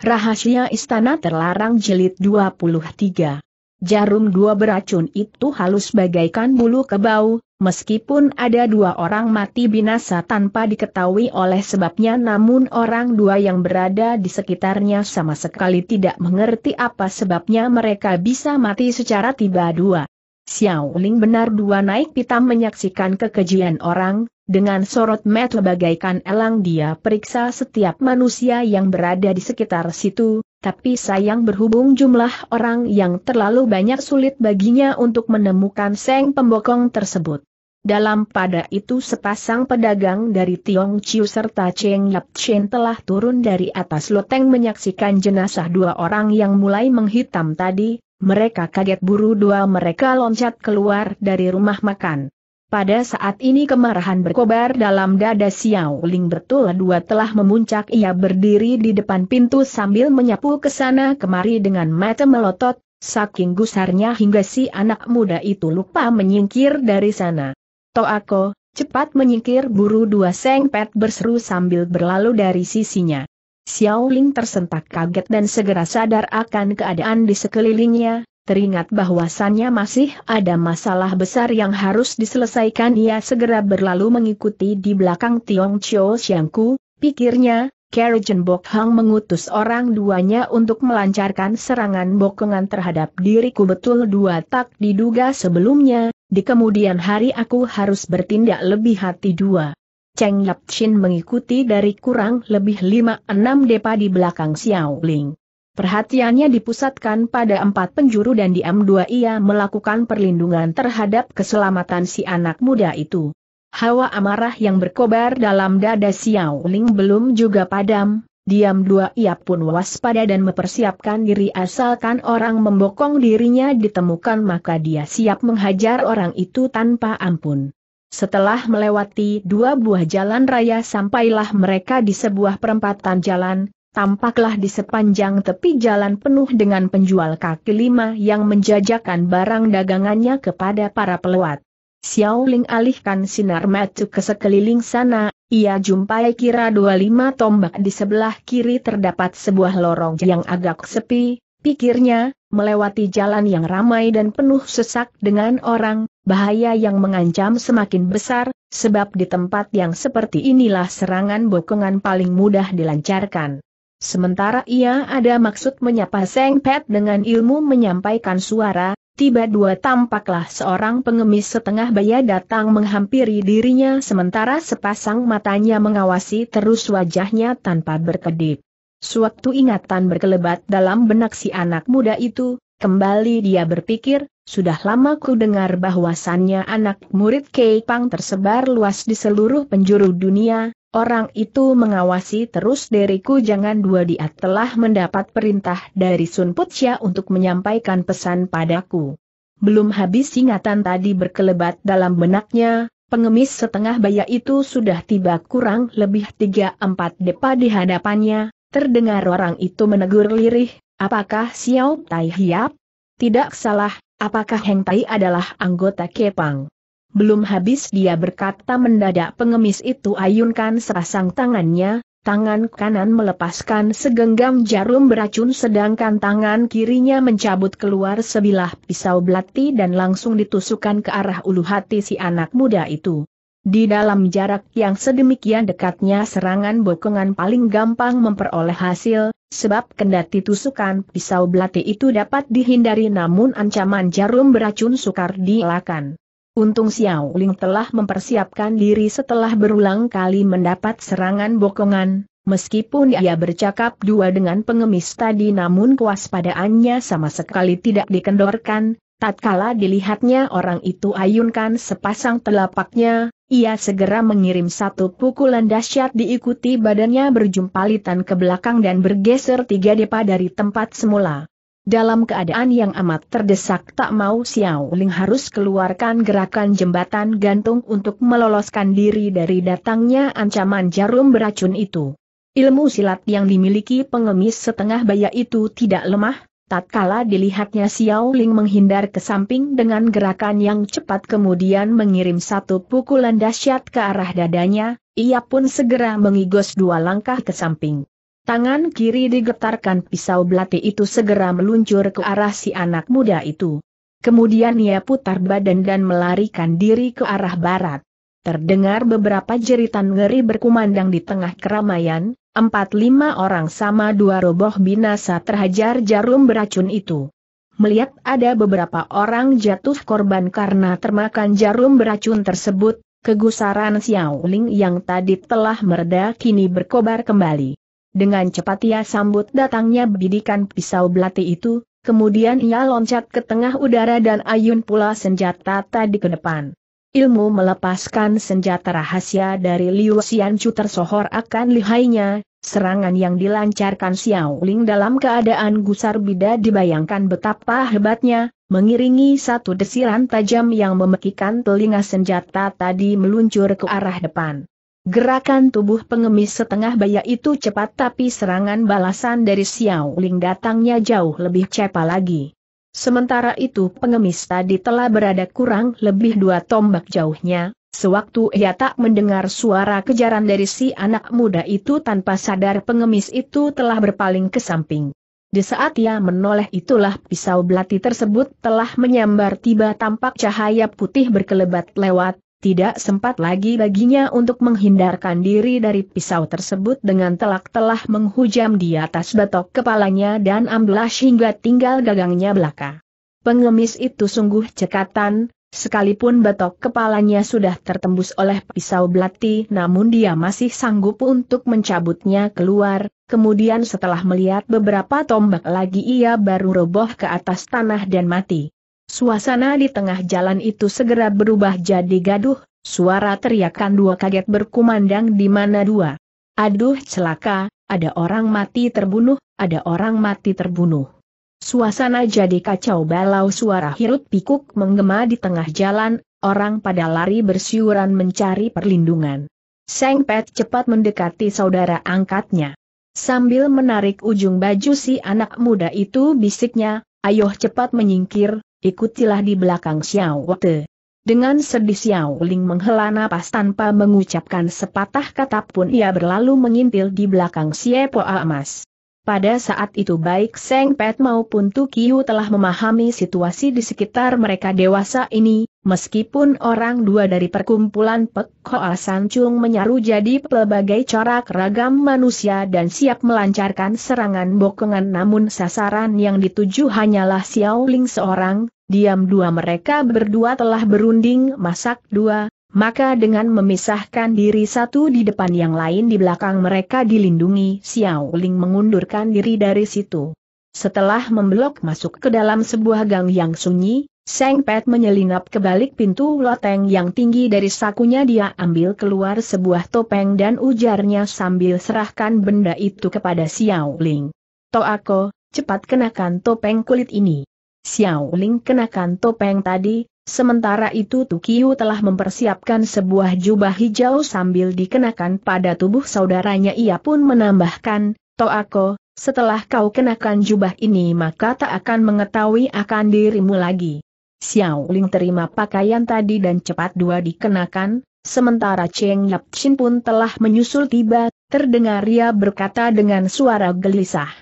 Rahasia Istana Terlarang jelit 23 Jarum dua beracun itu halus bagaikan bulu kebau, meskipun ada dua orang mati binasa tanpa diketahui oleh sebabnya namun orang dua yang berada di sekitarnya sama sekali tidak mengerti apa sebabnya mereka bisa mati secara tiba dua. Xiao Ling benar dua naik pitam menyaksikan kekejian orang, dengan sorot mata bagaikan elang dia periksa setiap manusia yang berada di sekitar situ, tapi sayang berhubung jumlah orang yang terlalu banyak sulit baginya untuk menemukan seng pembokong tersebut. Dalam pada itu sepasang pedagang dari Tiong Chiu serta Cheng Yap Chen telah turun dari atas loteng menyaksikan jenazah dua orang yang mulai menghitam tadi, mereka kaget buru dua mereka loncat keluar dari rumah makan. Pada saat ini kemarahan berkobar dalam dada Xiao Ling betul dua telah memuncak ia berdiri di depan pintu sambil menyapu ke sana kemari dengan mata melotot, saking gusarnya hingga si anak muda itu lupa menyingkir dari sana. Toako, cepat menyingkir buru dua sengpet berseru sambil berlalu dari sisinya. Xiao Ling tersentak kaget dan segera sadar akan keadaan di sekelilingnya, teringat bahwasannya masih ada masalah besar yang harus diselesaikan ia segera berlalu mengikuti di belakang Tiong Chio Xiangku, pikirnya, Kerajaan Bok Hang mengutus orang duanya untuk melancarkan serangan bokongan terhadap diriku betul dua tak diduga sebelumnya, di kemudian hari aku harus bertindak lebih hati dua. Cheng Lap Chin mengikuti dari kurang lebih 5 enam depa di belakang Xiao Ling. Perhatiannya dipusatkan pada empat penjuru dan di M2 ia melakukan perlindungan terhadap keselamatan si anak muda itu. Hawa amarah yang berkobar dalam dada Xiao Ling belum juga padam, diam dua ia pun waspada dan mempersiapkan diri asalkan orang membokong dirinya ditemukan maka dia siap menghajar orang itu tanpa ampun. Setelah melewati dua buah jalan raya sampailah mereka di sebuah perempatan jalan, tampaklah di sepanjang tepi jalan penuh dengan penjual kaki lima yang menjajakan barang dagangannya kepada para pelewat. Xiao Ling alihkan sinar mata ke sekeliling sana, ia jumpai kira 25 tombak di sebelah kiri terdapat sebuah lorong yang agak sepi, pikirnya, melewati jalan yang ramai dan penuh sesak dengan orang, bahaya yang mengancam semakin besar, sebab di tempat yang seperti inilah serangan bokongan paling mudah dilancarkan. Sementara ia ada maksud menyapa Seng Pet dengan ilmu menyampaikan suara, tiba dua tampaklah seorang pengemis setengah baya datang menghampiri dirinya sementara sepasang matanya mengawasi terus wajahnya tanpa berkedip. Suatu ingatan berkelebat dalam benak si anak muda itu, Kembali dia berpikir, sudah lama ku dengar bahwasannya anak murid keipang tersebar luas di seluruh penjuru dunia, orang itu mengawasi terus diriku jangan dua dia telah mendapat perintah dari Sun untuk menyampaikan pesan padaku. Belum habis ingatan tadi berkelebat dalam benaknya, pengemis setengah baya itu sudah tiba kurang lebih tiga empat depa di hadapannya, terdengar orang itu menegur lirih, Apakah Xiao Tai Hiap? Tidak salah, apakah Heng Tai adalah anggota Kepang? Belum habis dia berkata mendadak pengemis itu ayunkan serasang tangannya, tangan kanan melepaskan segenggam jarum beracun sedangkan tangan kirinya mencabut keluar sebilah pisau belati dan langsung ditusukkan ke arah ulu hati si anak muda itu. Di dalam jarak yang sedemikian dekatnya serangan bokongan paling gampang memperoleh hasil, sebab kendati tusukan pisau belati itu dapat dihindari namun ancaman jarum beracun sukar dielakkan. Untung Xiao Ling telah mempersiapkan diri setelah berulang kali mendapat serangan bokongan, meskipun ia bercakap dua dengan pengemis tadi namun kewaspadaannya sama sekali tidak dikendorkan, Tatkala dilihatnya orang itu ayunkan sepasang telapaknya, ia segera mengirim satu pukulan dahsyat diikuti badannya berjumpalitan ke belakang dan bergeser tiga depa dari tempat semula. Dalam keadaan yang amat terdesak tak mau Xiao Ling harus keluarkan gerakan jembatan gantung untuk meloloskan diri dari datangnya ancaman jarum beracun itu. Ilmu silat yang dimiliki pengemis setengah baya itu tidak lemah, Tatkala dilihatnya Xiao Ling menghindar ke samping dengan gerakan yang cepat kemudian mengirim satu pukulan dahsyat ke arah dadanya, ia pun segera mengigos dua langkah ke samping. Tangan kiri digetarkan pisau belati itu segera meluncur ke arah si anak muda itu. Kemudian ia putar badan dan melarikan diri ke arah barat. Terdengar beberapa jeritan ngeri berkumandang di tengah keramaian, Empat lima orang sama dua roboh binasa terhajar jarum beracun itu. Melihat ada beberapa orang jatuh korban karena termakan jarum beracun tersebut, kegusaran Xiao Ling yang tadi telah mereda kini berkobar kembali. Dengan cepat ia sambut datangnya bidikan pisau belati itu, kemudian ia loncat ke tengah udara dan ayun pula senjata tadi ke depan. Ilmu melepaskan senjata rahasia dari Liu Xianchu tersohor akan lihainya, serangan yang dilancarkan Xiao Ling dalam keadaan gusar bida dibayangkan betapa hebatnya, mengiringi satu desiran tajam yang memekikan telinga senjata tadi meluncur ke arah depan. Gerakan tubuh pengemis setengah baya itu cepat tapi serangan balasan dari Xiao Ling datangnya jauh lebih cepat lagi. Sementara itu pengemis tadi telah berada kurang lebih dua tombak jauhnya, sewaktu ia tak mendengar suara kejaran dari si anak muda itu tanpa sadar pengemis itu telah berpaling ke samping. Di saat ia menoleh itulah pisau belati tersebut telah menyambar tiba tampak cahaya putih berkelebat lewat, tidak sempat lagi baginya untuk menghindarkan diri dari pisau tersebut dengan telak-telah menghujam di atas batok kepalanya dan amblas hingga tinggal gagangnya belaka. Pengemis itu sungguh cekatan, sekalipun batok kepalanya sudah tertembus oleh pisau belati namun dia masih sanggup untuk mencabutnya keluar, kemudian setelah melihat beberapa tombak lagi ia baru roboh ke atas tanah dan mati. Suasana di tengah jalan itu segera berubah jadi gaduh, suara teriakan dua kaget berkumandang di mana dua. Aduh celaka, ada orang mati terbunuh, ada orang mati terbunuh. Suasana jadi kacau balau suara hirup pikuk menggema di tengah jalan, orang pada lari bersiuran mencari perlindungan. Seng Pet cepat mendekati saudara angkatnya. Sambil menarik ujung baju si anak muda itu bisiknya, ayo cepat menyingkir, ikutilah di belakang Xiao Wate. Dengan sedih Xiao Ling menghela napas tanpa mengucapkan sepatah kata pun ia berlalu mengintil di belakang Siepo Amas. Pada saat itu baik Seng Pet maupun Tu Kiu telah memahami situasi di sekitar mereka dewasa ini, Meskipun orang dua dari perkumpulan Pek Hoa Sancung menyaru jadi pelbagai corak ragam manusia dan siap melancarkan serangan bokongan namun sasaran yang dituju hanyalah Xiao Ling seorang, diam dua mereka berdua telah berunding masak dua, maka dengan memisahkan diri satu di depan yang lain di belakang mereka dilindungi Xiao Ling mengundurkan diri dari situ. Setelah membelok masuk ke dalam sebuah gang yang sunyi, Seng Pet menyelinap ke balik pintu loteng yang tinggi dari sakunya dia ambil keluar sebuah topeng dan ujarnya sambil serahkan benda itu kepada Xiao Ling. Toako, cepat kenakan topeng kulit ini. Xiao Ling kenakan topeng tadi, sementara itu Tukiu telah mempersiapkan sebuah jubah hijau sambil dikenakan pada tubuh saudaranya ia pun menambahkan, Toako, setelah kau kenakan jubah ini maka tak akan mengetahui akan dirimu lagi. Xiao Ling terima pakaian tadi dan cepat dua dikenakan, sementara Cheng Yap Chin pun telah menyusul tiba, terdengar ia berkata dengan suara gelisah.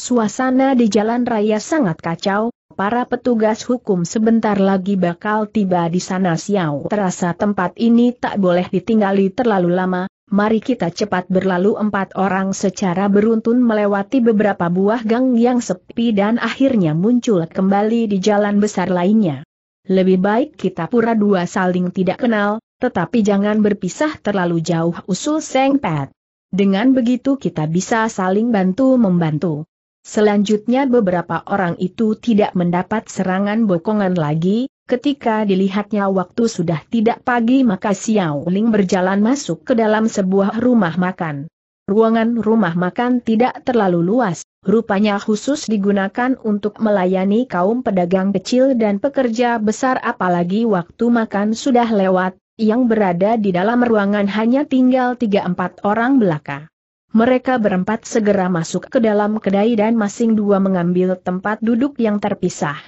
Suasana di jalan raya sangat kacau, para petugas hukum sebentar lagi bakal tiba di sana Xiao terasa tempat ini tak boleh ditinggali terlalu lama, mari kita cepat berlalu empat orang secara beruntun melewati beberapa buah gang yang sepi dan akhirnya muncul kembali di jalan besar lainnya. Lebih baik kita pura dua saling tidak kenal, tetapi jangan berpisah terlalu jauh usul Seng Pet. Dengan begitu kita bisa saling bantu-membantu. Selanjutnya beberapa orang itu tidak mendapat serangan bokongan lagi, Ketika dilihatnya waktu sudah tidak pagi maka Xiao Ling berjalan masuk ke dalam sebuah rumah makan. Ruangan rumah makan tidak terlalu luas, rupanya khusus digunakan untuk melayani kaum pedagang kecil dan pekerja besar apalagi waktu makan sudah lewat, yang berada di dalam ruangan hanya tinggal 3-4 orang belaka. Mereka berempat segera masuk ke dalam kedai dan masing dua mengambil tempat duduk yang terpisah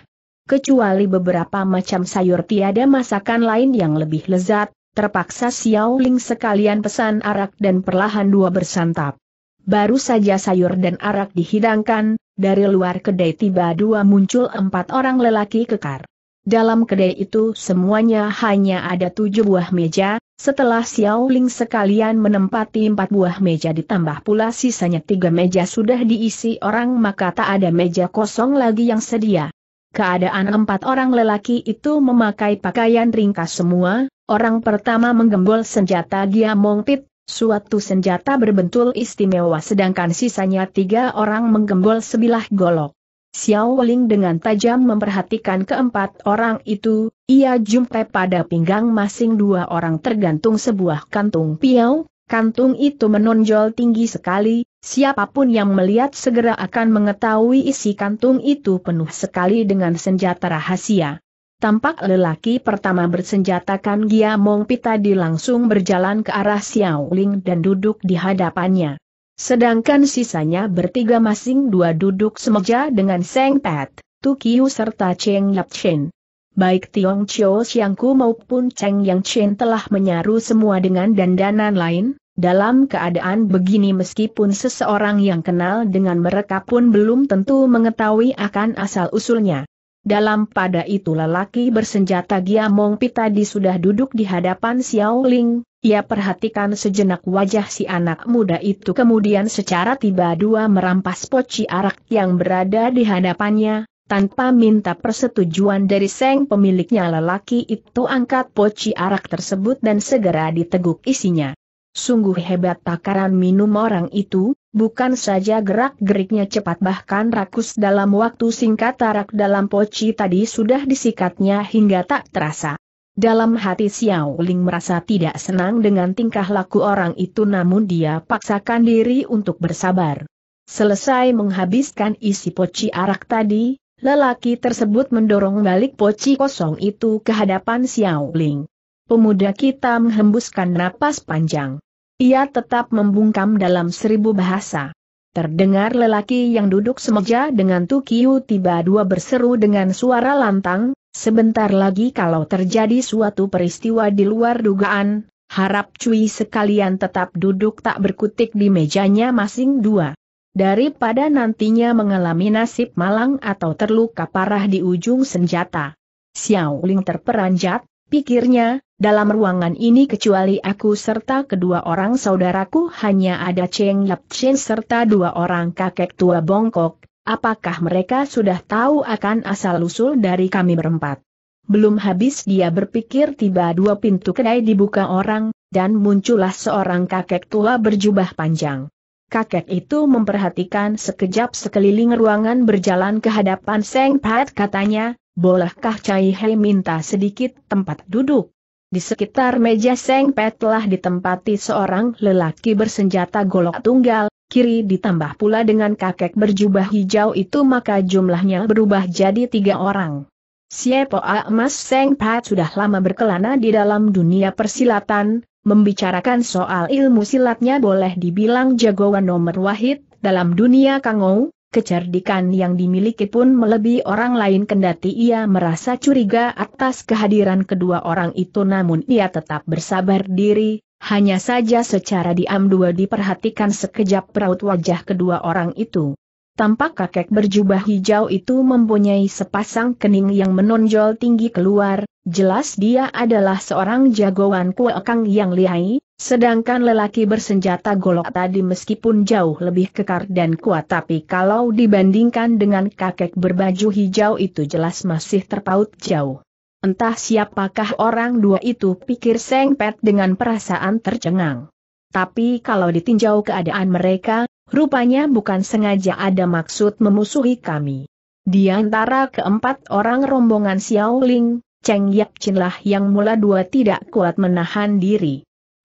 kecuali beberapa macam sayur tiada masakan lain yang lebih lezat, terpaksa Xiao Ling sekalian pesan arak dan perlahan dua bersantap. Baru saja sayur dan arak dihidangkan, dari luar kedai tiba dua muncul empat orang lelaki kekar. Dalam kedai itu semuanya hanya ada tujuh buah meja, setelah Xiao Ling sekalian menempati empat buah meja ditambah pula sisanya tiga meja sudah diisi orang maka tak ada meja kosong lagi yang sedia. Keadaan empat orang lelaki itu memakai pakaian ringkas semua, orang pertama menggembol senjata Giamong Pit, suatu senjata berbentul istimewa sedangkan sisanya tiga orang menggembol sebilah golok. Xiao Ling dengan tajam memperhatikan keempat orang itu, ia jumpai pada pinggang masing dua orang tergantung sebuah kantung piau, kantung itu menonjol tinggi sekali, Siapapun yang melihat segera akan mengetahui isi kantung itu penuh sekali dengan senjata rahasia. Tampak lelaki pertama bersenjatakan Gia Mong tadi langsung berjalan ke arah Xiao Ling dan duduk di hadapannya. Sedangkan sisanya bertiga masing dua duduk semeja dengan Seng Pat, Tu Kiu serta Cheng Yap Chen. Baik Tiong Chio Xiangku maupun Cheng Yang Chen telah menyaru semua dengan dandanan lain, dalam keadaan begini meskipun seseorang yang kenal dengan mereka pun belum tentu mengetahui akan asal-usulnya. Dalam pada itu lelaki bersenjata Giamong tadi sudah duduk di hadapan Xiao Ling, ia perhatikan sejenak wajah si anak muda itu kemudian secara tiba-dua merampas poci arak yang berada di hadapannya, tanpa minta persetujuan dari seng pemiliknya lelaki itu angkat poci arak tersebut dan segera diteguk isinya. Sungguh hebat takaran minum orang itu, bukan saja gerak-geriknya cepat bahkan rakus dalam waktu singkat tarak dalam poci tadi sudah disikatnya hingga tak terasa. Dalam hati Xiao Ling merasa tidak senang dengan tingkah laku orang itu namun dia paksakan diri untuk bersabar. Selesai menghabiskan isi poci arak tadi, lelaki tersebut mendorong balik poci kosong itu ke hadapan Xiao Ling. Pemuda kita menghembuskan napas panjang. Ia tetap membungkam dalam seribu bahasa. Terdengar lelaki yang duduk semeja dengan Tukiu tiba dua berseru dengan suara lantang, sebentar lagi kalau terjadi suatu peristiwa di luar dugaan, harap cuy sekalian tetap duduk tak berkutik di mejanya masing dua. Daripada nantinya mengalami nasib malang atau terluka parah di ujung senjata. Xiao Ling terperanjat, Pikirnya, dalam ruangan ini kecuali aku serta kedua orang saudaraku hanya ada Cheng Lap Chen serta dua orang kakek tua bongkok, apakah mereka sudah tahu akan asal-usul dari kami berempat? Belum habis dia berpikir tiba dua pintu kedai dibuka orang, dan muncullah seorang kakek tua berjubah panjang. Kakek itu memperhatikan sekejap sekeliling ruangan berjalan ke hadapan Seng Pat katanya, bolehkah Cai Hei minta sedikit tempat duduk? Di sekitar meja Seng Pet telah ditempati seorang lelaki bersenjata golok tunggal, kiri ditambah pula dengan kakek berjubah hijau itu maka jumlahnya berubah jadi tiga orang. Siapa emas Seng Pat sudah lama berkelana di dalam dunia persilatan, membicarakan soal ilmu silatnya boleh dibilang jagoan nomor wahid dalam dunia kangou, kecerdikan yang dimiliki pun melebihi orang lain kendati ia merasa curiga atas kehadiran kedua orang itu namun ia tetap bersabar diri, hanya saja secara diam dua diperhatikan sekejap peraut wajah kedua orang itu. Tampak kakek berjubah hijau itu mempunyai sepasang kening yang menonjol tinggi keluar, jelas dia adalah seorang jagoan kuekang yang lihai, Sedangkan lelaki bersenjata golok tadi meskipun jauh lebih kekar dan kuat tapi kalau dibandingkan dengan kakek berbaju hijau itu jelas masih terpaut jauh. Entah siapakah orang dua itu pikir Seng Pet dengan perasaan tercengang. Tapi kalau ditinjau keadaan mereka, rupanya bukan sengaja ada maksud memusuhi kami. Di antara keempat orang rombongan Xiao Ling, Cheng Yap Chin lah yang mula dua tidak kuat menahan diri.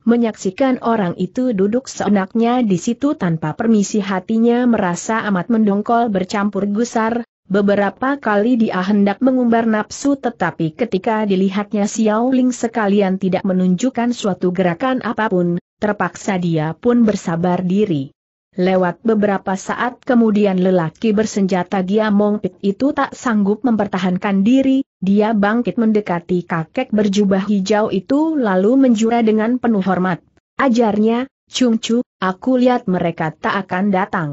Menyaksikan orang itu duduk seenaknya di situ tanpa permisi hatinya merasa amat mendongkol bercampur gusar, Beberapa kali dia hendak mengumbar nafsu tetapi ketika dilihatnya Xiao Ling sekalian tidak menunjukkan suatu gerakan apapun, terpaksa dia pun bersabar diri. Lewat beberapa saat kemudian lelaki bersenjata Giamong Pit itu tak sanggup mempertahankan diri, dia bangkit mendekati kakek berjubah hijau itu lalu menjura dengan penuh hormat. Ajarnya, Chung Chu, aku lihat mereka tak akan datang.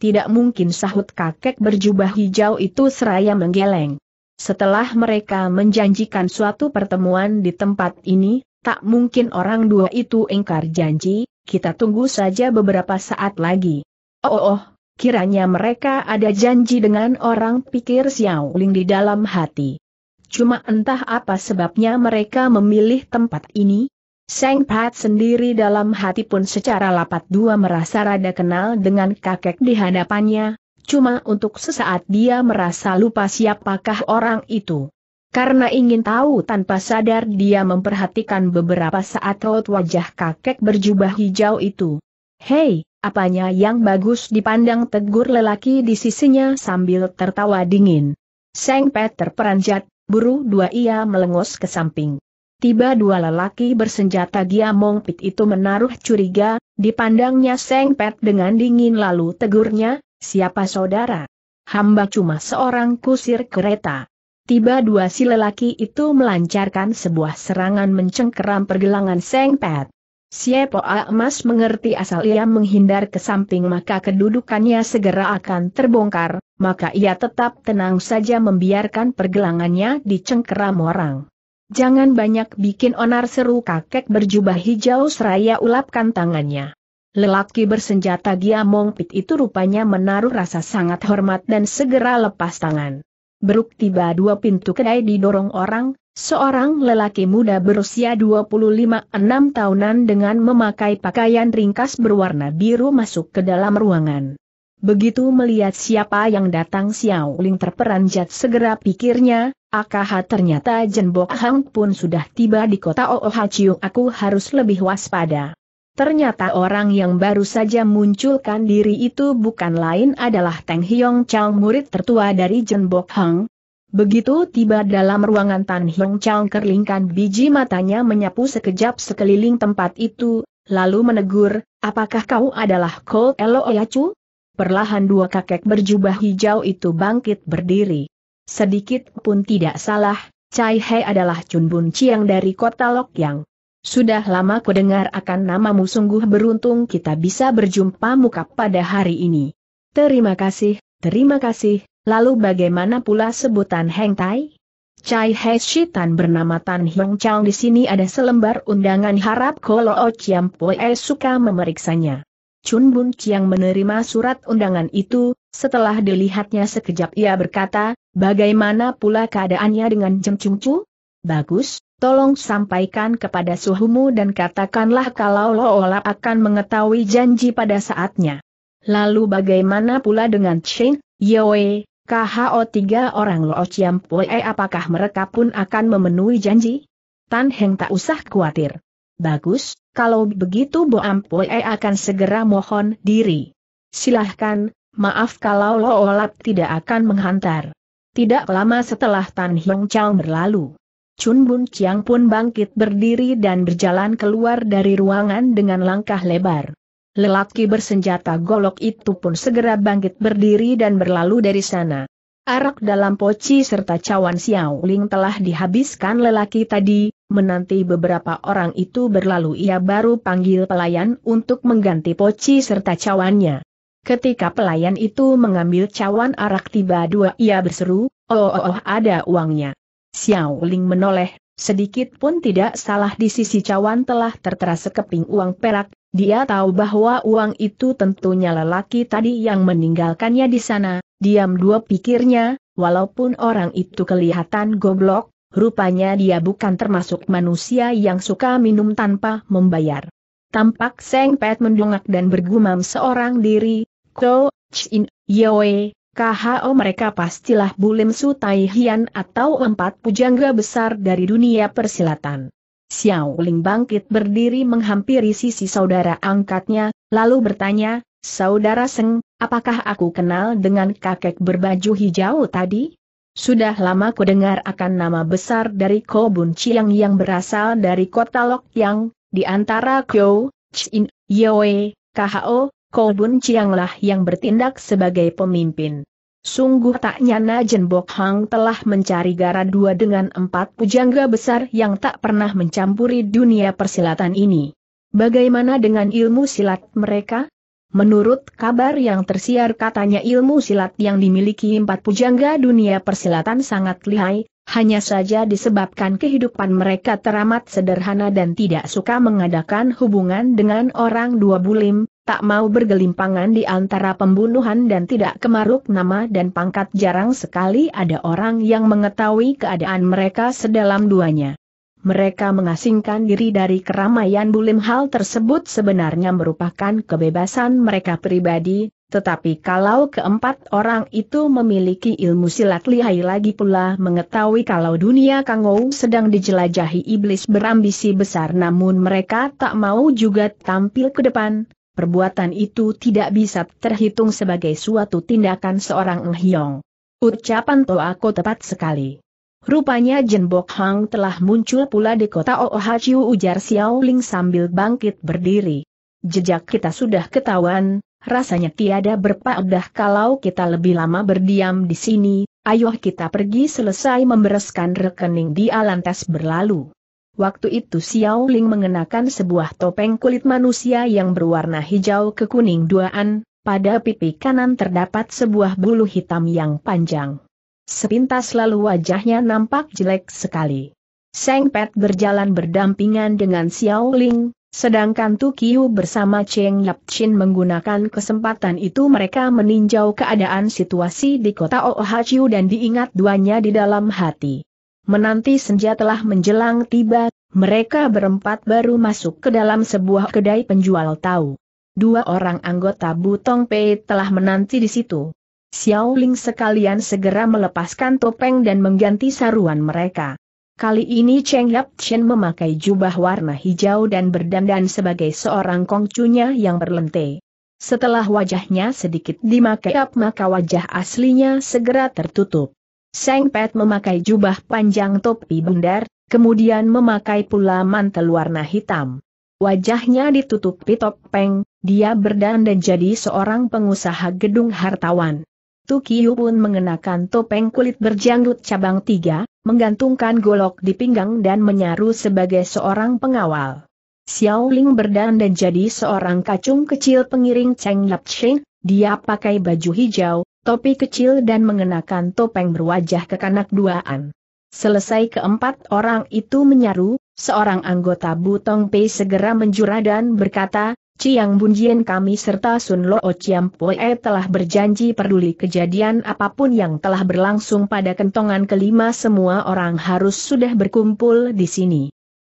Tidak mungkin sahut kakek berjubah hijau itu seraya menggeleng. Setelah mereka menjanjikan suatu pertemuan di tempat ini, tak mungkin orang dua itu ingkar janji, kita tunggu saja beberapa saat lagi. Oh, oh, oh, kiranya mereka ada janji dengan orang pikir Xiao Ling di dalam hati. Cuma entah apa sebabnya mereka memilih tempat ini. Seng Pat sendiri dalam hati pun secara lapat dua merasa rada kenal dengan kakek di hadapannya, cuma untuk sesaat dia merasa lupa siapakah orang itu. Karena ingin tahu tanpa sadar dia memperhatikan beberapa saat raut wajah kakek berjubah hijau itu. Hei, apanya yang bagus dipandang tegur lelaki di sisinya sambil tertawa dingin. Seng terperanjat, terperanjat, buru dua ia melengos ke samping. Tiba dua lelaki bersenjata giamong Mongpit itu menaruh curiga, dipandangnya Seng Pet dengan dingin lalu tegurnya, siapa saudara? Hamba cuma seorang kusir kereta tiba dua si lelaki itu melancarkan sebuah serangan mencengkeram pergelangan Seng Pet. Siepo Emas mengerti asal ia menghindar ke samping maka kedudukannya segera akan terbongkar, maka ia tetap tenang saja membiarkan pergelangannya dicengkeram orang. Jangan banyak bikin onar seru kakek berjubah hijau seraya ulapkan tangannya. Lelaki bersenjata Giamong Pit itu rupanya menaruh rasa sangat hormat dan segera lepas tangan. Beruk tiba dua pintu kedai didorong orang, seorang lelaki muda berusia 25-6 tahunan dengan memakai pakaian ringkas berwarna biru masuk ke dalam ruangan. Begitu melihat siapa yang datang Xiao Ling terperanjat segera pikirnya, akh ternyata Jenbok Hang pun sudah tiba di kota Oh aku harus lebih waspada. Ternyata orang yang baru saja munculkan diri itu bukan lain adalah Teng Hiong Chang murid tertua dari Jen Bok Hang. Begitu tiba dalam ruangan Tan Hiong Chang kerlingkan biji matanya menyapu sekejap sekeliling tempat itu, lalu menegur, apakah kau adalah Ko Elo Oyacu? Perlahan dua kakek berjubah hijau itu bangkit berdiri. Sedikit pun tidak salah, Cai He adalah Chun Bun Chiang dari kota Lok Yang. Sudah lama ku dengar akan namamu sungguh beruntung kita bisa berjumpa muka pada hari ini. Terima kasih, terima kasih, lalu bagaimana pula sebutan Heng Tai? Chai He tan bernama Tan Hyong Chang di sini ada selembar undangan harap kalau O Chiam Poe suka memeriksanya. Chun Bun Chiang menerima surat undangan itu, setelah dilihatnya sekejap ia berkata, bagaimana pula keadaannya dengan Jeng Chung Chu? Bagus, Tolong sampaikan kepada suhumu dan katakanlah kalau Loola akan mengetahui janji pada saatnya. Lalu bagaimana pula dengan Chen, Yoe, KHO tiga orang Lo Chiam apakah mereka pun akan memenuhi janji? Tan Heng tak usah khawatir. Bagus, kalau begitu Bo Ampue akan segera mohon diri. Silahkan, maaf kalau Loola tidak akan menghantar. Tidak lama setelah Tan Heng Chang berlalu. Chun Bun Chiang pun bangkit berdiri dan berjalan keluar dari ruangan dengan langkah lebar. Lelaki bersenjata golok itu pun segera bangkit berdiri dan berlalu dari sana. Arak dalam poci serta cawan Xiao ling telah dihabiskan lelaki tadi, menanti beberapa orang itu berlalu ia baru panggil pelayan untuk mengganti poci serta cawannya. Ketika pelayan itu mengambil cawan arak tiba dua ia berseru, oh oh, oh ada uangnya. Xiao Ling menoleh, sedikit pun tidak salah di sisi cawan telah tertera sekeping uang perak, dia tahu bahwa uang itu tentunya lelaki tadi yang meninggalkannya di sana, diam dua pikirnya, walaupun orang itu kelihatan goblok, rupanya dia bukan termasuk manusia yang suka minum tanpa membayar. Tampak Seng Pet mendongak dan bergumam seorang diri, Ko, Chin, Yoe, KHO mereka pastilah Bulim Su Tai Hian atau empat pujangga besar dari dunia persilatan. Xiao Ling bangkit berdiri menghampiri sisi saudara angkatnya, lalu bertanya, Saudara Seng, apakah aku kenal dengan kakek berbaju hijau tadi? Sudah lama ku dengar akan nama besar dari Kobun Chiang yang berasal dari kota Lok Yang, di antara Kyo, Chin, Yoe, KHO, Kolbun Chianglah yang bertindak sebagai pemimpin. Sungguh tak nyana Jen Hang telah mencari gara dua dengan empat pujangga besar yang tak pernah mencampuri dunia persilatan ini. Bagaimana dengan ilmu silat mereka? Menurut kabar yang tersiar katanya ilmu silat yang dimiliki empat pujangga dunia persilatan sangat lihai, hanya saja disebabkan kehidupan mereka teramat sederhana dan tidak suka mengadakan hubungan dengan orang dua bulim, tak mau bergelimpangan di antara pembunuhan dan tidak kemaruk nama dan pangkat jarang sekali ada orang yang mengetahui keadaan mereka sedalam duanya. Mereka mengasingkan diri dari keramaian bulim hal tersebut sebenarnya merupakan kebebasan mereka pribadi, tetapi kalau keempat orang itu memiliki ilmu silat lihai lagi pula mengetahui kalau dunia Kangou sedang dijelajahi iblis berambisi besar namun mereka tak mau juga tampil ke depan, perbuatan itu tidak bisa terhitung sebagai suatu tindakan seorang Eng Hiong. Ucapan Toako tepat sekali. Rupanya Jenbok Hang telah muncul pula di kota Oohachiu ujar Xiao Ling sambil bangkit berdiri. Jejak kita sudah ketahuan, rasanya tiada berpaedah kalau kita lebih lama berdiam di sini, ayo kita pergi selesai membereskan rekening di Alantes berlalu. Waktu itu Xiao Ling mengenakan sebuah topeng kulit manusia yang berwarna hijau kekuning duaan, pada pipi kanan terdapat sebuah bulu hitam yang panjang. Sepintas lalu wajahnya nampak jelek sekali. Seng Pet berjalan berdampingan dengan Xiao Ling, sedangkan Tu Qiu bersama Cheng Yap Chin menggunakan kesempatan itu mereka meninjau keadaan situasi di kota Ohachiu dan diingat duanya di dalam hati. Menanti senja telah menjelang tiba, mereka berempat baru masuk ke dalam sebuah kedai penjual tahu. Dua orang anggota Butong Pei telah menanti di situ. Xiao Ling sekalian segera melepaskan topeng dan mengganti saruan mereka. Kali ini Cheng Yap Chen memakai jubah warna hijau dan berdandan sebagai seorang kongcunya yang berlente. Setelah wajahnya sedikit dimakai maka wajah aslinya segera tertutup. Seng Pet memakai jubah panjang topi bundar, kemudian memakai pula mantel warna hitam. Wajahnya ditutupi topeng, dia berdandan jadi seorang pengusaha gedung hartawan. Tukiyu pun mengenakan topeng kulit berjanggut cabang tiga, menggantungkan golok di pinggang dan menyaru sebagai seorang pengawal. Xiao Ling berdandan jadi seorang kacung kecil pengiring Cheng Lap Cheng, dia pakai baju hijau, topi kecil dan mengenakan topeng berwajah kekanak duaan. Selesai keempat orang itu menyaru, seorang anggota Butong Pei segera menjura dan berkata, Ciang Bunjian kami serta Sun Lo Chiam Poe telah berjanji peduli kejadian apapun yang telah berlangsung pada kentongan kelima semua orang harus sudah berkumpul di sini.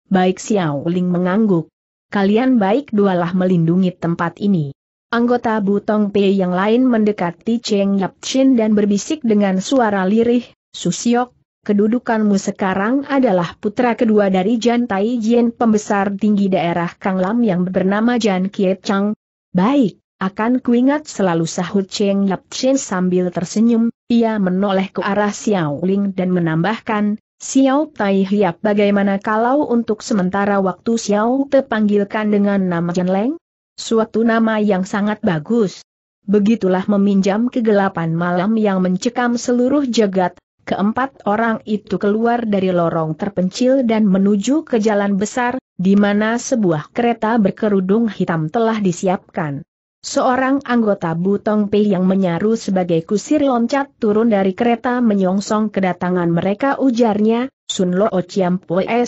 Baik Xiao Ling mengangguk. Kalian baik dualah melindungi tempat ini. Anggota Butong Pei yang lain mendekati Cheng Yap Chin dan berbisik dengan suara lirih, Susiok, kedudukanmu sekarang adalah putra kedua dari Jan Tai Jian pembesar tinggi daerah Kang Lam yang bernama Jan Kiet Chang. Baik, akan kuingat selalu sahut Cheng Yap Chin sambil tersenyum, ia menoleh ke arah Xiao Ling dan menambahkan, Xiao Tai Hiap bagaimana kalau untuk sementara waktu Xiao Te dengan nama Jan Leng? Suatu nama yang sangat bagus. Begitulah meminjam kegelapan malam yang mencekam seluruh jagat, keempat orang itu keluar dari lorong terpencil dan menuju ke jalan besar, di mana sebuah kereta berkerudung hitam telah disiapkan. Seorang anggota Butong Pei yang menyaru sebagai kusir loncat turun dari kereta menyongsong kedatangan mereka ujarnya, Sun Lo Chiam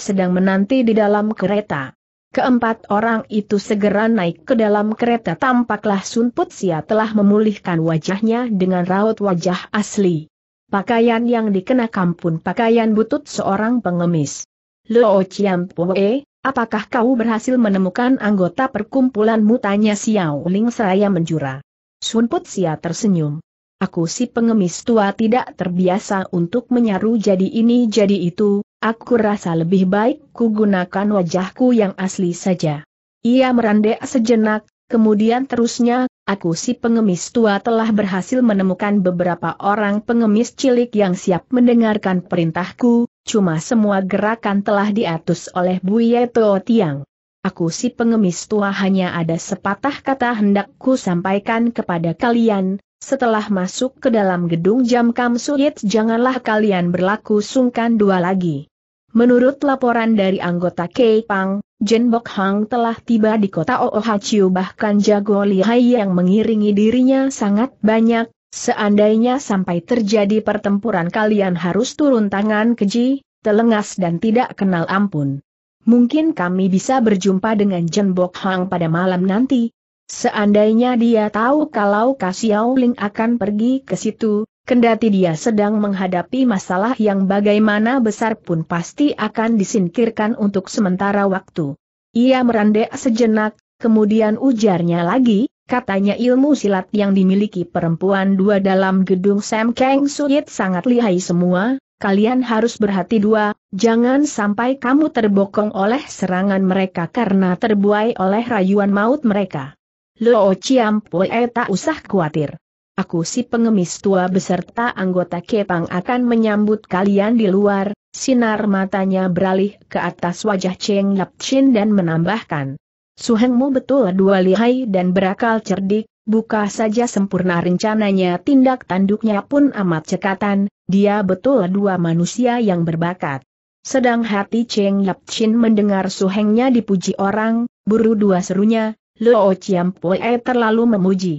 sedang menanti di dalam kereta. Keempat orang itu segera naik ke dalam kereta tampaklah Sun Sia telah memulihkan wajahnya dengan raut wajah asli. Pakaian yang dikenakan pun pakaian butut seorang pengemis. Luo Chiam Pue, apakah kau berhasil menemukan anggota perkumpulan mutanya? Xiao Ling seraya menjura. Sun Sia tersenyum. Aku si pengemis tua tidak terbiasa untuk menyaru jadi ini jadi itu, Aku rasa lebih baik ku gunakan wajahku yang asli saja. Ia merandek sejenak, kemudian terusnya, aku si pengemis tua telah berhasil menemukan beberapa orang pengemis cilik yang siap mendengarkan perintahku, cuma semua gerakan telah diatus oleh Buye Teo Tiang. Aku si pengemis tua hanya ada sepatah kata hendakku sampaikan kepada kalian, setelah masuk ke dalam gedung jam Kam janganlah kalian berlaku sungkan dua lagi. Menurut laporan dari anggota Kei Pang, Jen Bok Hang telah tiba di kota Oohachiu bahkan jago lihai yang mengiringi dirinya sangat banyak, seandainya sampai terjadi pertempuran kalian harus turun tangan keji, telengas dan tidak kenal ampun. Mungkin kami bisa berjumpa dengan Jen Bok Hang pada malam nanti, Seandainya dia tahu kalau Ling akan pergi ke situ, kendati dia sedang menghadapi masalah yang bagaimana besar pun pasti akan disingkirkan untuk sementara waktu. Ia merendek sejenak, kemudian ujarnya lagi, katanya ilmu silat yang dimiliki perempuan dua dalam gedung Sam Kang Suyit sangat lihai semua, kalian harus berhati dua, jangan sampai kamu terbokong oleh serangan mereka karena terbuai oleh rayuan maut mereka. Lo Pue eh, tak usah khawatir. Aku si pengemis tua beserta anggota Kepang akan menyambut kalian di luar, sinar matanya beralih ke atas wajah Cheng Lap Chin dan menambahkan. Suhengmu betul dua lihai dan berakal cerdik, buka saja sempurna rencananya tindak tanduknya pun amat cekatan, dia betul dua manusia yang berbakat. Sedang hati Cheng Lap Chin mendengar suhengnya dipuji orang, buru dua serunya, Luo Chiampue terlalu memuji.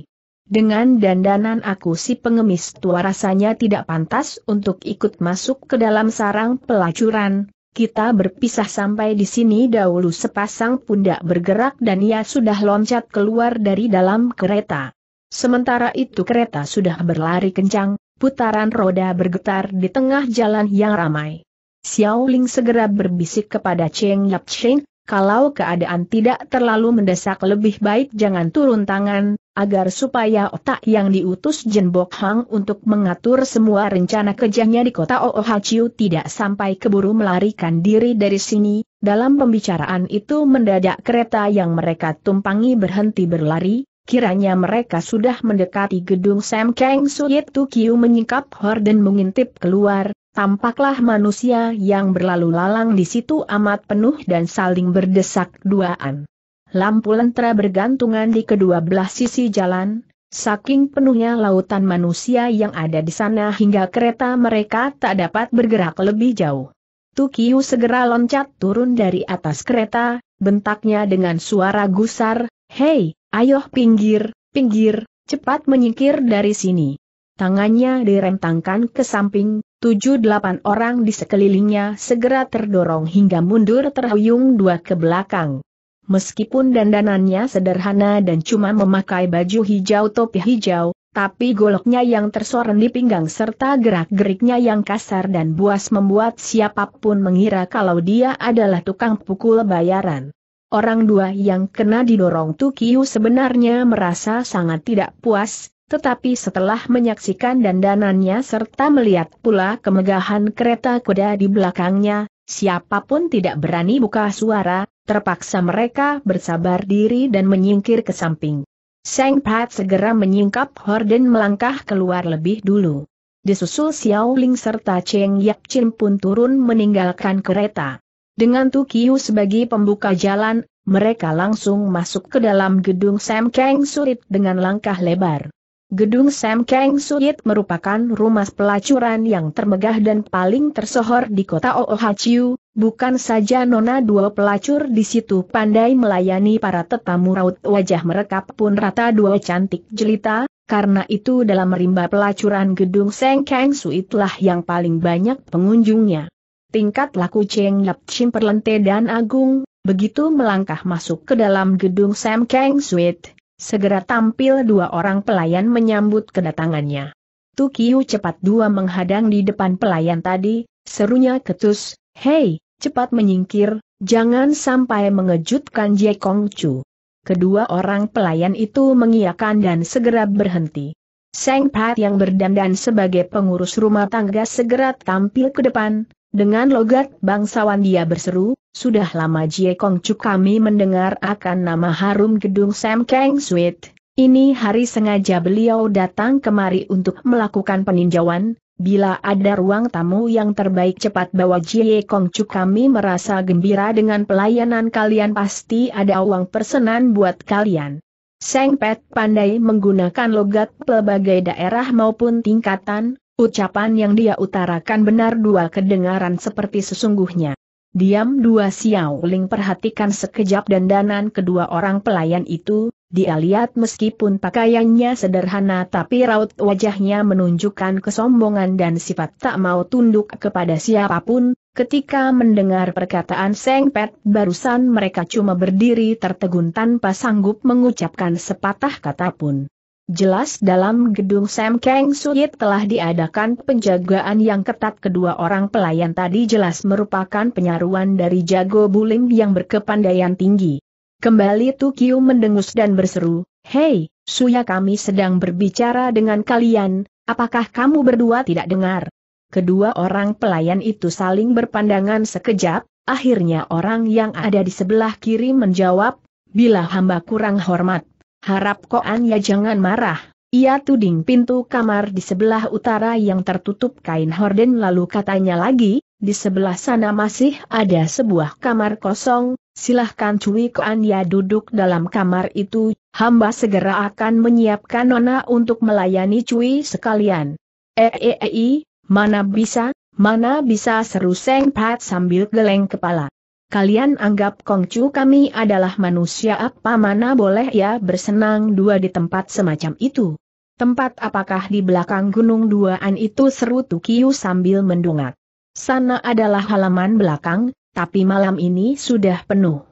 Dengan dandanan aku si pengemis tua rasanya tidak pantas untuk ikut masuk ke dalam sarang pelacuran, kita berpisah sampai di sini dahulu sepasang pundak bergerak dan ia sudah loncat keluar dari dalam kereta. Sementara itu kereta sudah berlari kencang, putaran roda bergetar di tengah jalan yang ramai. Xiao Ling segera berbisik kepada Cheng Yap Cheng, kalau keadaan tidak terlalu mendesak lebih baik jangan turun tangan, agar supaya otak yang diutus Bok Hang untuk mengatur semua rencana kejahnya di kota Oohachiu tidak sampai keburu melarikan diri dari sini, dalam pembicaraan itu mendadak kereta yang mereka tumpangi berhenti berlari, kiranya mereka sudah mendekati gedung Sam Kang Suyet Tukiu menyingkap horden mengintip keluar, tampaklah manusia yang berlalu lalang di situ amat penuh dan saling berdesak duaan. Lampu lentera bergantungan di kedua belah sisi jalan, saking penuhnya lautan manusia yang ada di sana hingga kereta mereka tak dapat bergerak lebih jauh. Tukiu segera loncat turun dari atas kereta, bentaknya dengan suara gusar, Hei, ayo pinggir, pinggir, cepat menyingkir dari sini tangannya direntangkan ke samping, tujuh delapan orang di sekelilingnya segera terdorong hingga mundur terhuyung dua ke belakang. Meskipun dandanannya sederhana dan cuma memakai baju hijau topi hijau, tapi goloknya yang tersoren di pinggang serta gerak-geriknya yang kasar dan buas membuat siapapun mengira kalau dia adalah tukang pukul bayaran. Orang dua yang kena didorong Tukiu sebenarnya merasa sangat tidak puas, tetapi setelah menyaksikan dandanannya serta melihat pula kemegahan kereta kuda di belakangnya, siapapun tidak berani buka suara, terpaksa mereka bersabar diri dan menyingkir ke samping. Seng Pat segera menyingkap Horden melangkah keluar lebih dulu. Disusul Xiao Ling serta Cheng Yap Chin pun turun meninggalkan kereta. Dengan Tu Tukiu sebagai pembuka jalan, mereka langsung masuk ke dalam gedung Sam Kang Surit dengan langkah lebar. Gedung Sam Kang Suyit merupakan rumah pelacuran yang termegah dan paling tersohor di kota Oohachiu, bukan saja nona dua pelacur di situ pandai melayani para tetamu raut wajah mereka pun rata dua cantik jelita, karena itu dalam rimba pelacuran gedung Sam Kang lah yang paling banyak pengunjungnya. Tingkat laku Cheng Yap Chin Perlente dan Agung, begitu melangkah masuk ke dalam gedung Sam Kang Suit Segera tampil dua orang pelayan menyambut kedatangannya. Tukiu cepat dua menghadang di depan pelayan tadi, serunya ketus, Hei, cepat menyingkir, jangan sampai mengejutkan Jie Kong Chu. Kedua orang pelayan itu mengiakan dan segera berhenti. Seng Pat yang berdandan sebagai pengurus rumah tangga segera tampil ke depan, dengan logat bangsawan dia berseru, sudah lama Jie Kong Chu kami mendengar akan nama harum gedung Sam Kang Sweet. Ini hari sengaja beliau datang kemari untuk melakukan peninjauan, bila ada ruang tamu yang terbaik cepat bawa Jie Kong Chu kami merasa gembira dengan pelayanan kalian pasti ada uang persenan buat kalian. Seng Pet pandai menggunakan logat pelbagai daerah maupun tingkatan, Ucapan yang dia utarakan benar dua kedengaran seperti sesungguhnya. Diam dua Xiao Ling perhatikan sekejap dandanan kedua orang pelayan itu, dia lihat meskipun pakaiannya sederhana tapi raut wajahnya menunjukkan kesombongan dan sifat tak mau tunduk kepada siapapun, ketika mendengar perkataan Seng Pet barusan mereka cuma berdiri tertegun tanpa sanggup mengucapkan sepatah kata pun. Jelas dalam gedung Sam Kang Suyit telah diadakan penjagaan yang ketat kedua orang pelayan tadi jelas merupakan penyaruan dari jago bulim yang berkepandaian tinggi. Kembali Tukiu mendengus dan berseru, Hei, Suya kami sedang berbicara dengan kalian, apakah kamu berdua tidak dengar? Kedua orang pelayan itu saling berpandangan sekejap, akhirnya orang yang ada di sebelah kiri menjawab, Bila hamba kurang hormat Harap Koan ya jangan marah. Ia tuding pintu kamar di sebelah utara yang tertutup kain horden lalu katanya lagi, di sebelah sana masih ada sebuah kamar kosong, silahkan Cui Koan ya duduk dalam kamar itu, hamba segera akan menyiapkan nona untuk melayani Cui sekalian. Eei, eh, -e eh, eh, mana bisa, mana bisa seru Seng Pat sambil geleng kepala kalian anggap Kongcu kami adalah manusia apa mana boleh ya bersenang dua di tempat semacam itu. Tempat apakah di belakang gunung duaan itu seru Tukiu sambil mendungat. Sana adalah halaman belakang, tapi malam ini sudah penuh.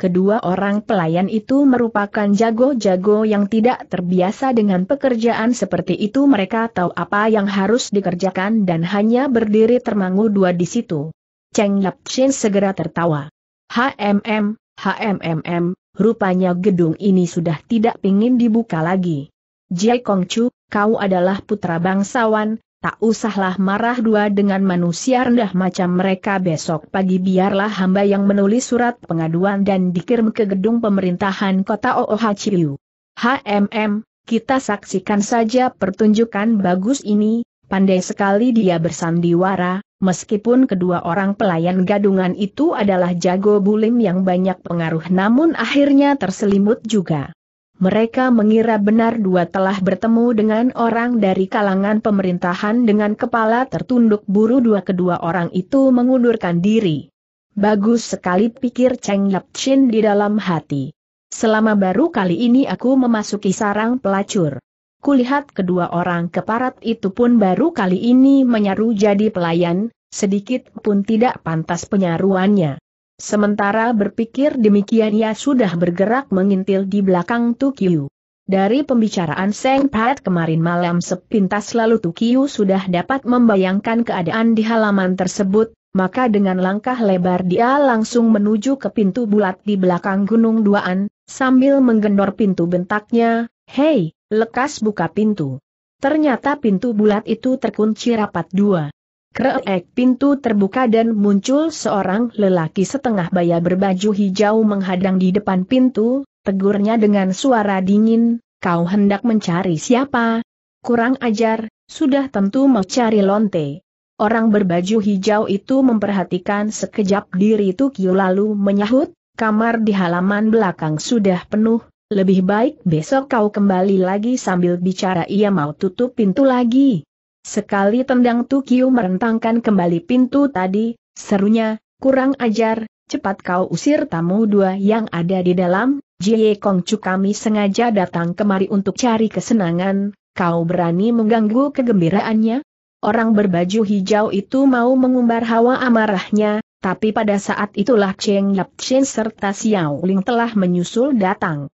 Kedua orang pelayan itu merupakan jago-jago yang tidak terbiasa dengan pekerjaan seperti itu mereka tahu apa yang harus dikerjakan dan hanya berdiri termangu dua di situ. Cheng Yap Chin segera tertawa. HMM, HMMM, rupanya gedung ini sudah tidak pingin dibuka lagi. Jie Kong Chu, kau adalah putra bangsawan, tak usahlah marah dua dengan manusia rendah macam mereka besok pagi biarlah hamba yang menulis surat pengaduan dan dikirim ke gedung pemerintahan kota Oohachiu. HMM, kita saksikan saja pertunjukan bagus ini, pandai sekali dia bersandiwara, Meskipun kedua orang pelayan gadungan itu adalah jago bulim yang banyak pengaruh namun akhirnya terselimut juga. Mereka mengira benar dua telah bertemu dengan orang dari kalangan pemerintahan dengan kepala tertunduk buru dua kedua orang itu mengundurkan diri. Bagus sekali pikir Cheng Yap Chin di dalam hati. Selama baru kali ini aku memasuki sarang pelacur. Kulihat kedua orang keparat itu pun baru kali ini menyaru jadi pelayan, sedikit pun tidak pantas penyaruannya. Sementara berpikir demikian ia sudah bergerak mengintil di belakang Tukiu. Dari pembicaraan Seng Pat kemarin malam sepintas lalu Tukiu sudah dapat membayangkan keadaan di halaman tersebut, maka dengan langkah lebar dia langsung menuju ke pintu bulat di belakang Gunung Duaan, sambil menggendor pintu bentaknya, Hei, Lekas buka pintu. Ternyata pintu bulat itu terkunci rapat dua. Kreek pintu terbuka dan muncul seorang lelaki setengah baya berbaju hijau menghadang di depan pintu, tegurnya dengan suara dingin, kau hendak mencari siapa? Kurang ajar, sudah tentu mau cari lonte. Orang berbaju hijau itu memperhatikan sekejap diri Tukio lalu menyahut, kamar di halaman belakang sudah penuh, lebih baik besok kau kembali lagi sambil bicara ia mau tutup pintu lagi. Sekali tendang Tukiu merentangkan kembali pintu tadi, serunya, kurang ajar, cepat kau usir tamu dua yang ada di dalam, Jie Kongcu kami sengaja datang kemari untuk cari kesenangan, kau berani mengganggu kegembiraannya? Orang berbaju hijau itu mau mengumbar hawa amarahnya, tapi pada saat itulah Cheng Yap Chen serta Xiao Ling telah menyusul datang.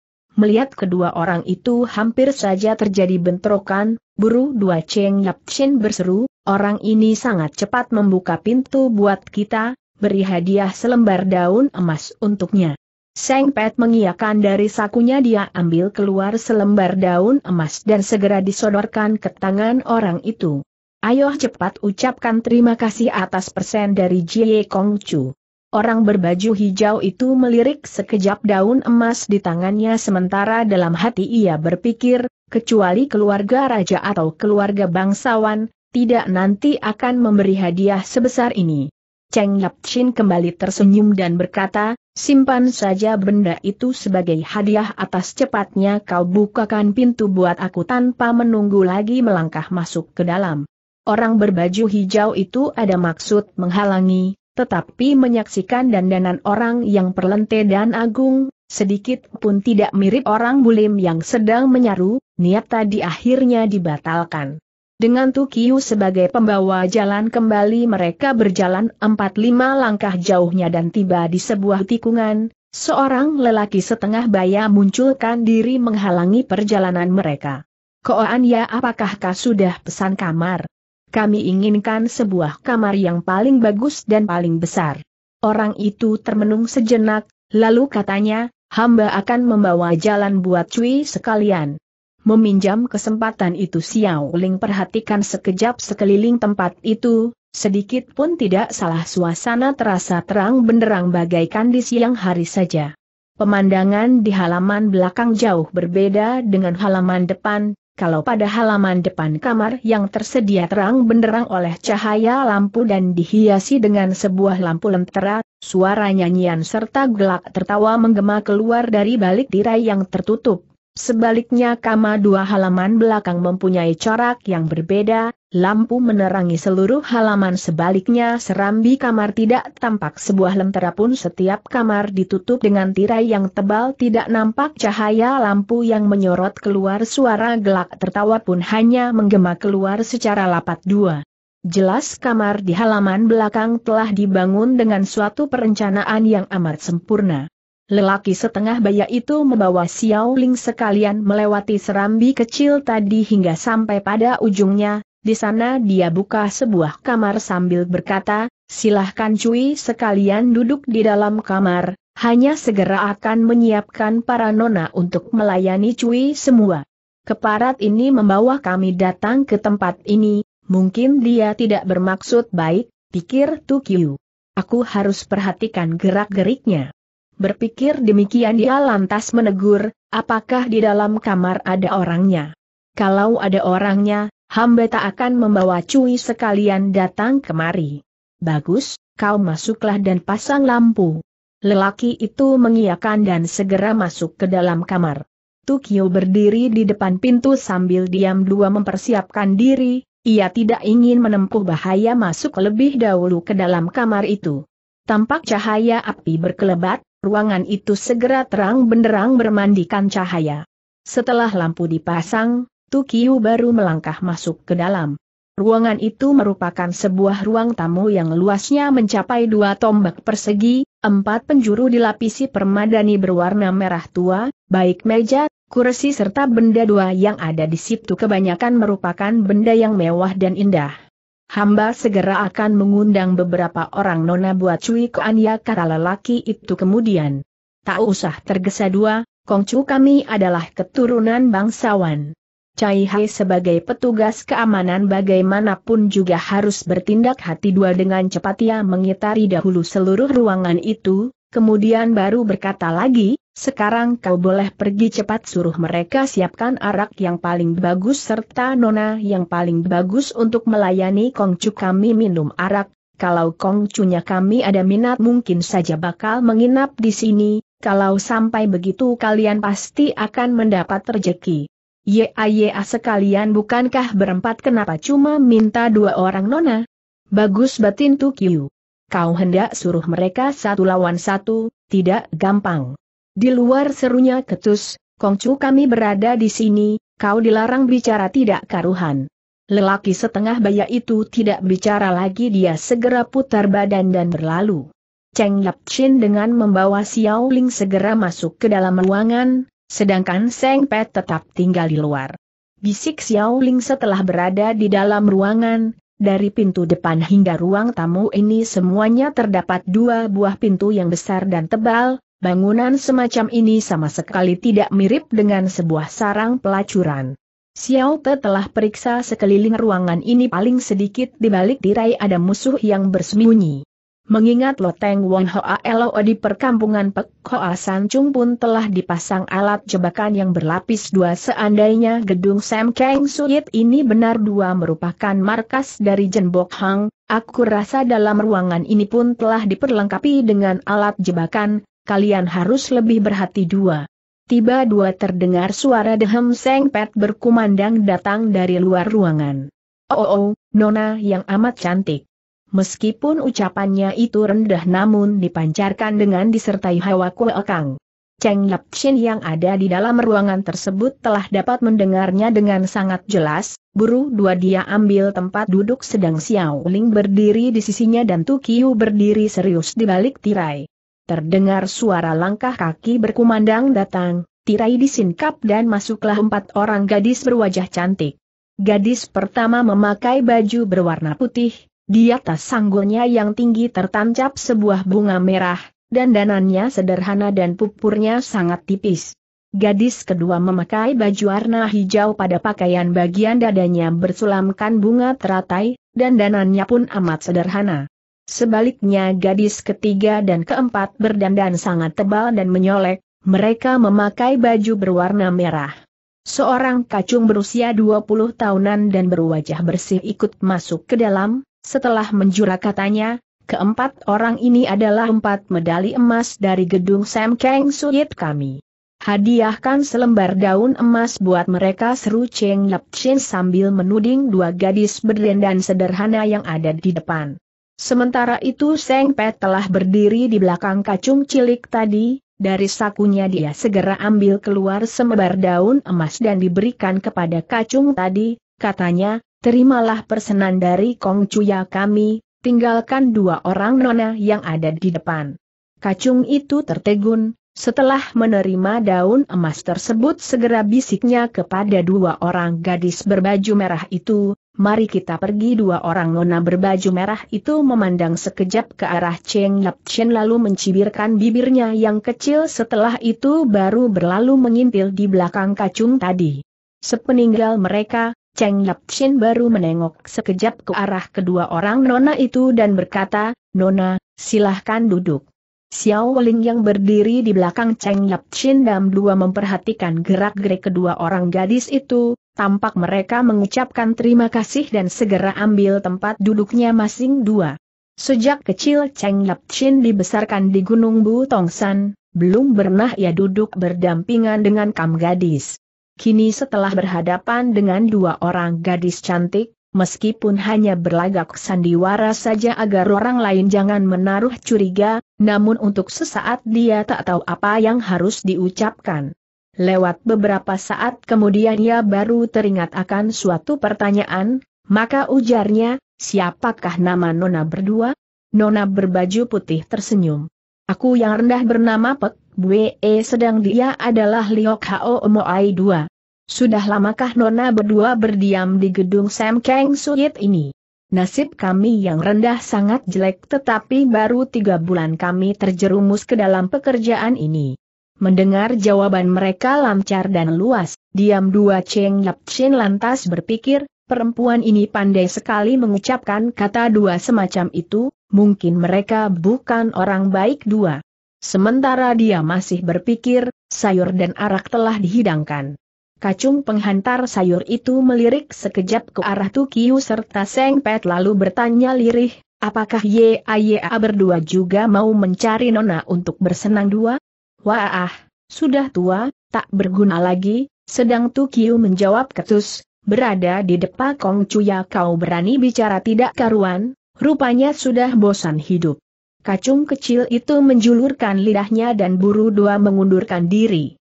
Melihat kedua orang itu hampir saja terjadi bentrokan, buru dua Cheng Yap Chin berseru, orang ini sangat cepat membuka pintu buat kita, beri hadiah selembar daun emas untuknya. Seng Pet mengiakan dari sakunya dia ambil keluar selembar daun emas dan segera disodorkan ke tangan orang itu. Ayo cepat ucapkan terima kasih atas persen dari Jie Kong Chu. Orang berbaju hijau itu melirik sekejap daun emas di tangannya sementara dalam hati ia berpikir, kecuali keluarga raja atau keluarga bangsawan, tidak nanti akan memberi hadiah sebesar ini. Cheng Chin kembali tersenyum dan berkata, simpan saja benda itu sebagai hadiah atas cepatnya kau bukakan pintu buat aku tanpa menunggu lagi melangkah masuk ke dalam. Orang berbaju hijau itu ada maksud menghalangi, tetapi menyaksikan dandanan orang yang perlente dan agung, sedikit pun tidak mirip orang bulim yang sedang menyaru, niat tadi akhirnya dibatalkan. Dengan Tukiu sebagai pembawa jalan kembali mereka berjalan empat lima langkah jauhnya dan tiba di sebuah tikungan, seorang lelaki setengah baya munculkan diri menghalangi perjalanan mereka. Koan ya apakah kau sudah pesan kamar? Kami inginkan sebuah kamar yang paling bagus dan paling besar. Orang itu termenung sejenak, lalu katanya, hamba akan membawa jalan buat Cui sekalian. Meminjam kesempatan itu Xiao Ling perhatikan sekejap sekeliling tempat itu, sedikit pun tidak salah suasana terasa terang benderang bagaikan di siang hari saja. Pemandangan di halaman belakang jauh berbeda dengan halaman depan, kalau pada halaman depan kamar yang tersedia terang benderang oleh cahaya lampu dan dihiasi dengan sebuah lampu lentera, suara nyanyian serta gelak tertawa menggema keluar dari balik tirai yang tertutup. Sebaliknya kama dua halaman belakang mempunyai corak yang berbeda, lampu menerangi seluruh halaman sebaliknya serambi kamar tidak tampak sebuah lentera pun setiap kamar ditutup dengan tirai yang tebal tidak nampak cahaya lampu yang menyorot keluar suara gelak tertawa pun hanya menggema keluar secara lapat dua. Jelas kamar di halaman belakang telah dibangun dengan suatu perencanaan yang amat sempurna. Lelaki setengah baya itu membawa Xiao Ling sekalian melewati serambi kecil tadi hingga sampai pada ujungnya, di sana dia buka sebuah kamar sambil berkata, silahkan cuy sekalian duduk di dalam kamar, hanya segera akan menyiapkan para nona untuk melayani cuy semua. Keparat ini membawa kami datang ke tempat ini, mungkin dia tidak bermaksud baik, pikir Tukiu. Aku harus perhatikan gerak-geriknya. Berpikir demikian dia lantas menegur, apakah di dalam kamar ada orangnya? Kalau ada orangnya, hamba tak akan membawa cuy sekalian datang kemari. Bagus, kau masuklah dan pasang lampu. Lelaki itu mengiakan dan segera masuk ke dalam kamar. Tukio berdiri di depan pintu sambil diam dua mempersiapkan diri, ia tidak ingin menempuh bahaya masuk lebih dahulu ke dalam kamar itu. Tampak cahaya api berkelebat, ruangan itu segera terang benderang bermandikan cahaya. Setelah lampu dipasang, Tukiu baru melangkah masuk ke dalam. Ruangan itu merupakan sebuah ruang tamu yang luasnya mencapai dua tombak persegi, empat penjuru dilapisi permadani berwarna merah tua, baik meja, kursi serta benda dua yang ada di situ kebanyakan merupakan benda yang mewah dan indah hamba segera akan mengundang beberapa orang nona buat ke Anya karena lelaki itu kemudian. Tak usah tergesa dua, Kongcu kami adalah keturunan bangsawan. Cai Hai sebagai petugas keamanan bagaimanapun juga harus bertindak hati dua dengan cepat ia ya mengitari dahulu seluruh ruangan itu, kemudian baru berkata lagi, sekarang kau boleh pergi cepat suruh mereka siapkan arak yang paling bagus serta nona yang paling bagus untuk melayani Kongcu kami minum arak. Kalau Kongcunya kami ada minat mungkin saja bakal menginap di sini, kalau sampai begitu kalian pasti akan mendapat rejeki. Ya ya sekalian bukankah berempat kenapa cuma minta dua orang nona? Bagus batin Kiu. Kau hendak suruh mereka satu lawan satu, tidak gampang. Di luar serunya ketus, Kongcu kami berada di sini, kau dilarang bicara tidak karuhan. Lelaki setengah baya itu tidak bicara lagi dia segera putar badan dan berlalu. Cheng Yap Chin dengan membawa Xiao Ling segera masuk ke dalam ruangan, sedangkan Seng Pet tetap tinggal di luar. Bisik Xiao Ling setelah berada di dalam ruangan, dari pintu depan hingga ruang tamu ini semuanya terdapat dua buah pintu yang besar dan tebal, Bangunan semacam ini sama sekali tidak mirip dengan sebuah sarang pelacuran. Xiao Te telah periksa sekeliling ruangan ini paling sedikit di balik tirai ada musuh yang bersembunyi. Mengingat loteng Wong Hoa Lo di perkampungan Pek Hoa Chung pun telah dipasang alat jebakan yang berlapis dua seandainya gedung Sam Kang Suit ini benar dua merupakan markas dari Jen Bok Hang, aku rasa dalam ruangan ini pun telah diperlengkapi dengan alat jebakan, kalian harus lebih berhati dua. Tiba dua terdengar suara dehem seng pet berkumandang datang dari luar ruangan. Oh, oh, oh, nona yang amat cantik. Meskipun ucapannya itu rendah namun dipancarkan dengan disertai hawa kuekang. Cheng Shin yang ada di dalam ruangan tersebut telah dapat mendengarnya dengan sangat jelas, buru dua dia ambil tempat duduk sedang Xiao Ling berdiri di sisinya dan Tu Qiu berdiri serius di balik tirai. Terdengar suara langkah kaki berkumandang datang, tirai disingkap dan masuklah empat orang gadis berwajah cantik. Gadis pertama memakai baju berwarna putih, di atas sanggulnya yang tinggi tertancap sebuah bunga merah, dan danannya sederhana dan pupurnya sangat tipis. Gadis kedua memakai baju warna hijau pada pakaian bagian dadanya bersulamkan bunga teratai, dan danannya pun amat sederhana. Sebaliknya gadis ketiga dan keempat berdandan sangat tebal dan menyolek, mereka memakai baju berwarna merah. Seorang kacung berusia 20 tahunan dan berwajah bersih ikut masuk ke dalam, setelah menjura katanya, keempat orang ini adalah empat medali emas dari gedung Sam Kang Suyit kami. Hadiahkan selembar daun emas buat mereka seru Cheng Lap Chin sambil menuding dua gadis berdandan sederhana yang ada di depan. Sementara itu Seng Pet telah berdiri di belakang kacung cilik tadi, dari sakunya dia segera ambil keluar sembar daun emas dan diberikan kepada kacung tadi, katanya, terimalah persenan dari Kong Cuya kami, tinggalkan dua orang nona yang ada di depan. Kacung itu tertegun, setelah menerima daun emas tersebut segera bisiknya kepada dua orang gadis berbaju merah itu, mari kita pergi dua orang nona berbaju merah itu memandang sekejap ke arah Cheng Yap Chen lalu mencibirkan bibirnya yang kecil setelah itu baru berlalu mengintil di belakang kacung tadi. Sepeninggal mereka, Cheng Yap Chen baru menengok sekejap ke arah kedua orang nona itu dan berkata, Nona, silahkan duduk. Xiao Ling yang berdiri di belakang Cheng Yap Chin Dam dua memperhatikan gerak-gerik kedua orang gadis itu, tampak mereka mengucapkan terima kasih dan segera ambil tempat duduknya masing dua. Sejak kecil Cheng Yap Chin dibesarkan di Gunung Bu Butongsan, belum pernah ia duduk berdampingan dengan kam gadis. Kini setelah berhadapan dengan dua orang gadis cantik, meskipun hanya berlagak sandiwara saja agar orang lain jangan menaruh curiga, namun untuk sesaat dia tak tahu apa yang harus diucapkan. Lewat beberapa saat kemudian ia baru teringat akan suatu pertanyaan, maka ujarnya, siapakah nama Nona berdua? Nona berbaju putih tersenyum. Aku yang rendah bernama Pek Bwe eh, sedang dia adalah Liok Hao Moai dua. Sudah lamakah Nona berdua berdiam di gedung Sam Kang Suyit ini? Nasib kami yang rendah sangat jelek tetapi baru tiga bulan kami terjerumus ke dalam pekerjaan ini. Mendengar jawaban mereka lancar dan luas, diam dua Cheng Yap Chin lantas berpikir, perempuan ini pandai sekali mengucapkan kata dua semacam itu, mungkin mereka bukan orang baik dua. Sementara dia masih berpikir, sayur dan arak telah dihidangkan. Kacung penghantar sayur itu melirik sekejap ke arah Tukiu serta Seng Pet lalu bertanya lirih, apakah YAYA berdua juga mau mencari Nona untuk bersenang dua? Wah, sudah tua, tak berguna lagi, sedang Tukiu menjawab ketus, berada di depan Kong Cuya kau berani bicara tidak karuan, rupanya sudah bosan hidup. Kacung kecil itu menjulurkan lidahnya dan buru dua mengundurkan diri.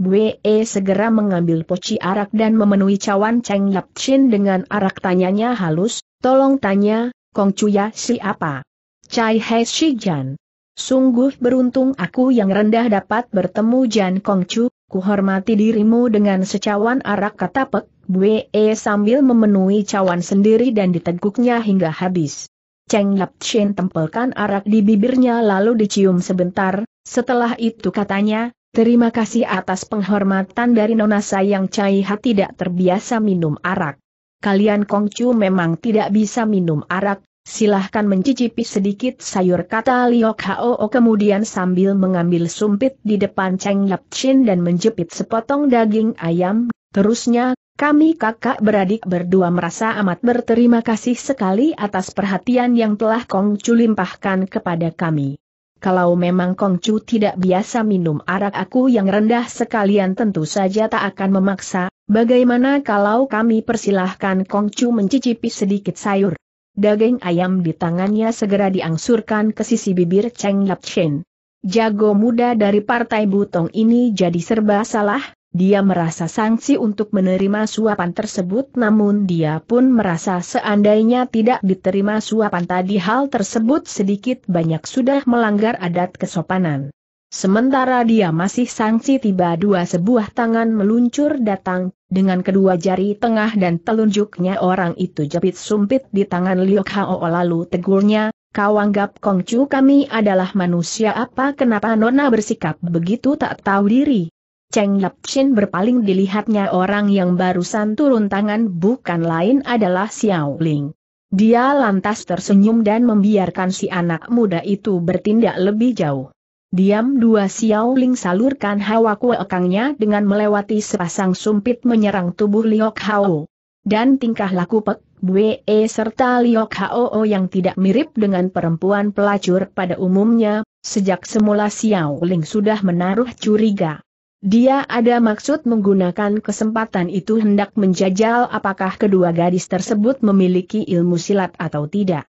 Bue e segera mengambil poci arak dan memenuhi cawan Cheng Lap Chin dengan arak tanyanya halus, tolong tanya, Kong Chuya siapa? Chai He Shijan. Sungguh beruntung aku yang rendah dapat bertemu Jan Kong Kongcu, kuhormati dirimu dengan secawan arak kata Pek, Bue e sambil memenuhi cawan sendiri dan diteguknya hingga habis. Cheng Lap Chin tempelkan arak di bibirnya lalu dicium sebentar, setelah itu katanya, Terima kasih atas penghormatan dari Nona Sayang Cai Ha tidak terbiasa minum arak. Kalian Kongcu memang tidak bisa minum arak, silahkan mencicipi sedikit sayur kata Liok Hao kemudian sambil mengambil sumpit di depan Cheng Yap Chin dan menjepit sepotong daging ayam. Terusnya, kami kakak beradik berdua merasa amat berterima kasih sekali atas perhatian yang telah Kongcu limpahkan kepada kami. Kalau memang Kongcu tidak biasa minum arak aku yang rendah sekalian tentu saja tak akan memaksa, bagaimana kalau kami persilahkan Kongcu mencicipi sedikit sayur. Daging ayam di tangannya segera diangsurkan ke sisi bibir Cheng Chen. Jago muda dari partai Butong ini jadi serba salah, dia merasa sanksi untuk menerima suapan tersebut namun dia pun merasa seandainya tidak diterima suapan tadi hal tersebut sedikit banyak sudah melanggar adat kesopanan. Sementara dia masih sanksi tiba dua sebuah tangan meluncur datang, dengan kedua jari tengah dan telunjuknya orang itu jepit sumpit di tangan Liu Hao lalu tegurnya, Kau anggap Kongcu kami adalah manusia apa kenapa Nona bersikap begitu tak tahu diri? Cheng Shin berpaling dilihatnya orang yang barusan turun tangan bukan lain adalah Xiao Ling. Dia lantas tersenyum dan membiarkan si anak muda itu bertindak lebih jauh. Diam dua Xiao Ling salurkan hawa kuekangnya dengan melewati sepasang sumpit menyerang tubuh Liok Hao. Dan tingkah laku Pek Bue e serta Liok Hao yang tidak mirip dengan perempuan pelacur pada umumnya, sejak semula Xiao Ling sudah menaruh curiga. Dia ada maksud menggunakan kesempatan itu hendak menjajal apakah kedua gadis tersebut memiliki ilmu silat atau tidak.